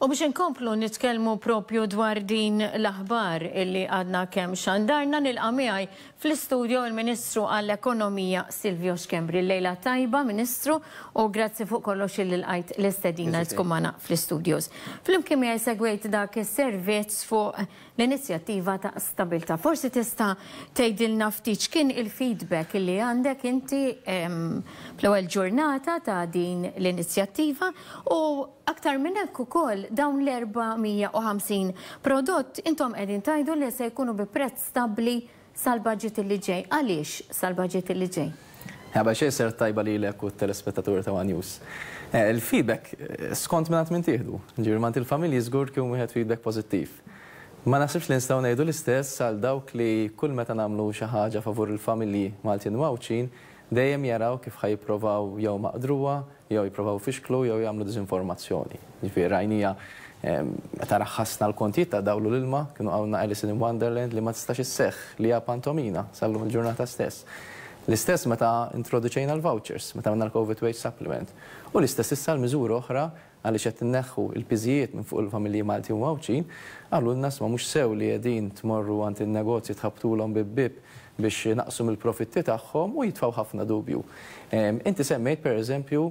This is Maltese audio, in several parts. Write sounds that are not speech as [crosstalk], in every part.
U biex inkomplu nitkellmu propju dwar din l-aħbar illi għadna kemm xandarna nil-qamijaj fl-istudio il-Ministru għall-Ekonomija Silvio Xkembri. Lejla tajba, Ministru, u grazzi fuq kollox il għajt l-istedina tkumana fl-studios. Fl-imkien miegħi segwejt dak is-servizz fuq l-inizjattiva ta' stabilta. Forsi tista' tgħidilna ftit kien il-feedback illi għandek inti fl-ewwel ġurnata ta' din l-inizjattiva u Aktar minn hekk ukoll dawn l-450 prodott intom qegħdin tajdu li se jkunu bi prezz stabbli sal-budget li ġej. Għaliex sal-budget li ġej? Għabba xej ser tajba li l-ek telespettaturi ta' News. Eh, il-feedback eh, skont minn għat mintiħdu: tiħdu. Ġirmant il-familji zgur kju wieħed feedback pozittiv. Ma nasibx li nistaw ngħidu l-istess għal dawk li kull meta nagħmlu xi ħaġa favur il-familji Maltin Mawċin, dejjem jaraw kif jipprovaw jew maqdruwa, jew jipprovaw fixklu, jew jagħmlu diżinformazzjoni. Ġifieri għajnija meta raħħasna l-kontijiet ta' dawlu l-ilma, kienu għawna Alice in Wonderland li ma tistax isseħħ li hija pantomina sal-lum il-ġurnata stess. L-istess meta introduċejna l-vouchers, meta għanna l-COVID wage supplement. U l-istess issa l mizur oħra għalli xed neħu il-piżijiet minn fuq il-familji Malti u għawċin, għallu n-nas ma mux sew li jedin tmorru għant il-negozji tħabtulhom bib-bib biex naqsum il-profitti tagħhom u jitfaw ħafna dubju. Inti semmejt per eżempju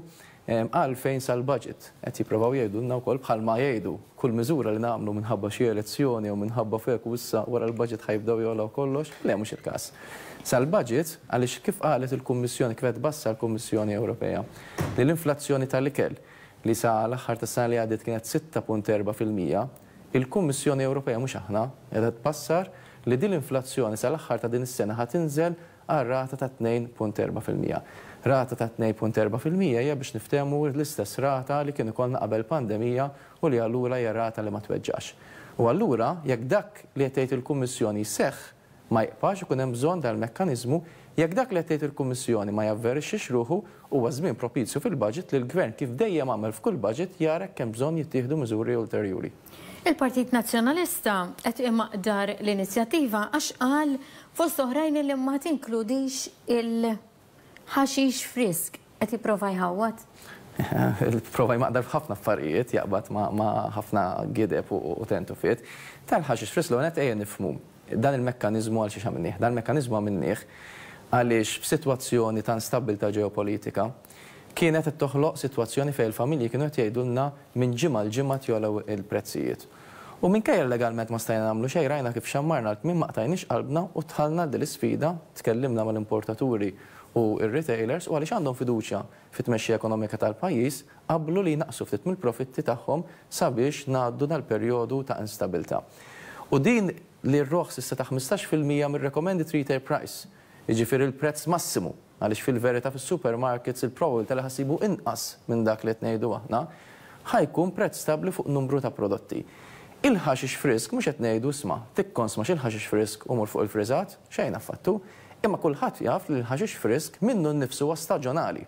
għalfejn sal-budget. Qed nnaw kol wkoll bħalma jgħidu kull miżura li nagħmlu minħabba xi elezzjoni u minħabba fejk u issa wara l-budget ħajbdew jolaw kollox, le mhux il-każ. Sal-budget għaliex kif qalet il-Kummissjoni, kif bassa l-Kummissjoni Ewropea li l-inflazzjoni tal-ikel li sa l-aħħar ta' sena li għadet kienet 6.4 il-Kummissjoni Ewropeja mhux aħna qed passar li din l-inflazzjoni sal-aħħar ta' din is-sena ħatinżel għal rata ta' 2.4%. Rata ta' 2.4% hija biex niftehmu l-istess rata li kien ikollna qabel pandemija u li allura hija rata li ma tweġġax. U allura jekk dak li qed tgħid il-Kummissjoni seħħ ma jqpax ikun hemm bżonn dal-mekkaniżmu jekk dak li tgħid il-Kummissjoni ma javverixx ruħu huwa żmien propizju fil-budget li l-Gvern kif dejjem għamel f'kull budget jarek kemm bżonn jittieħdu miżuri ulterjuri. Il-Partit Nazzjonalista qed imaqdar l-inizjattiva għax qal fost oħrajn li ma tinkludix il-ħaxix frisk qed jipprova jħawat. [laughs] il provaj maqdar f'ħafna affarijiet jaqbad ma ħafna gideb u tentu fit. Tal-ħaxix frisk l-għonet ejja nifmu dan il-mekkanizmu għal xi xamniħ, dan il-mekkanizmu għamniħ għaliex f'sitwazzjoni ta' instabilta ġeopolitika kienet toħloq situazzjoni fej il-familji kienu qed minn ġimgħa l-ġimgħa tjolew il-prezzijiet. U minkejja legalment ma stajna nagħmlu xej rajna kif xammarna l kmin ma qtajniex qalbna u tħallna din l-isfida, tkellimna mal-importaturi u il retailers u għaliex għandhom fiduċja fit-tmexxija ekonomika tal-pajjiż qablu li naqsu ftit mill-profitti tagħhom sabiex ngħaddu dal-perjodu ta' instabilta. U din li r-roħs issa ta' 15% mir-recommended retail price, jiġifieri il-prezz massimu għaliex fil verita fis-supermarkets il-probabilità li ħassibu inqas minn dak li tnejdu aħna ħajkun prezz stabli fuq numru ta' prodotti. Il-ħaxix frisk mhux qed ngħidu sma, tikkonsma x'il-ħaxix frisk u mur fuq il-friżat xejn affattu, imma kulħadd jaf li l-ħaxix frisk minnu nnifsu huwa staġjonali.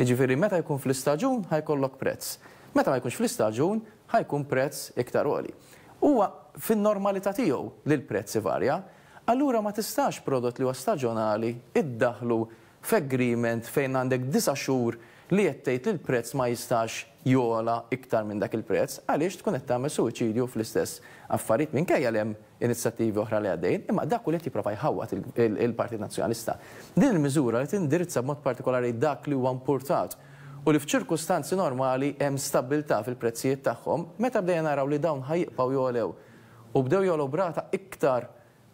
Jiġifieri meta jkun fl-istaġun ħajkollok prezz. Meta ma jkunx fl-istaġun ħajkun prezz iktar għoli. Huwa fin-normalità tiegħu li l prezz varja, allura ma tistax prodott li huwa staġjonali iddaħlu f'agreement fejn għandek disa xhur li jettejt li l-prezz ma jistax jola iktar minn dak il-prezz, għaliex tkun qed tagħmel suwiċidju fl-istess affarijiet minkejja hemm inizjattivi oħra li għaddejn, imma dak u li jipprova jħawat il-Partit Nazzjonalista. Din il-miżura li tindirizza b'mod partikolari dak li huwa importat u li f'ċirkustanzi normali hemm stabilità fil-prezzijiet tagħhom, meta bdejna naraw li dawn ħajqpaw jolew u bdew jolew brata iktar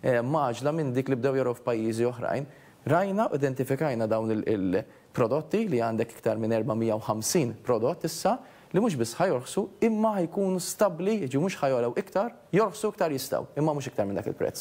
eh, maġla minn dik li bdew jolew f'pajjiżi oħrajn, Rajna u identifikajna dawn il-prodotti li għandek iktar minn 450 prodott issa li mhux biss ħajorħsu imma ħajkunu stabbli, ġi mhux ħajolew iktar, jorħsu iktar jistgħu, imma mhux iktar minn dak il-prezz.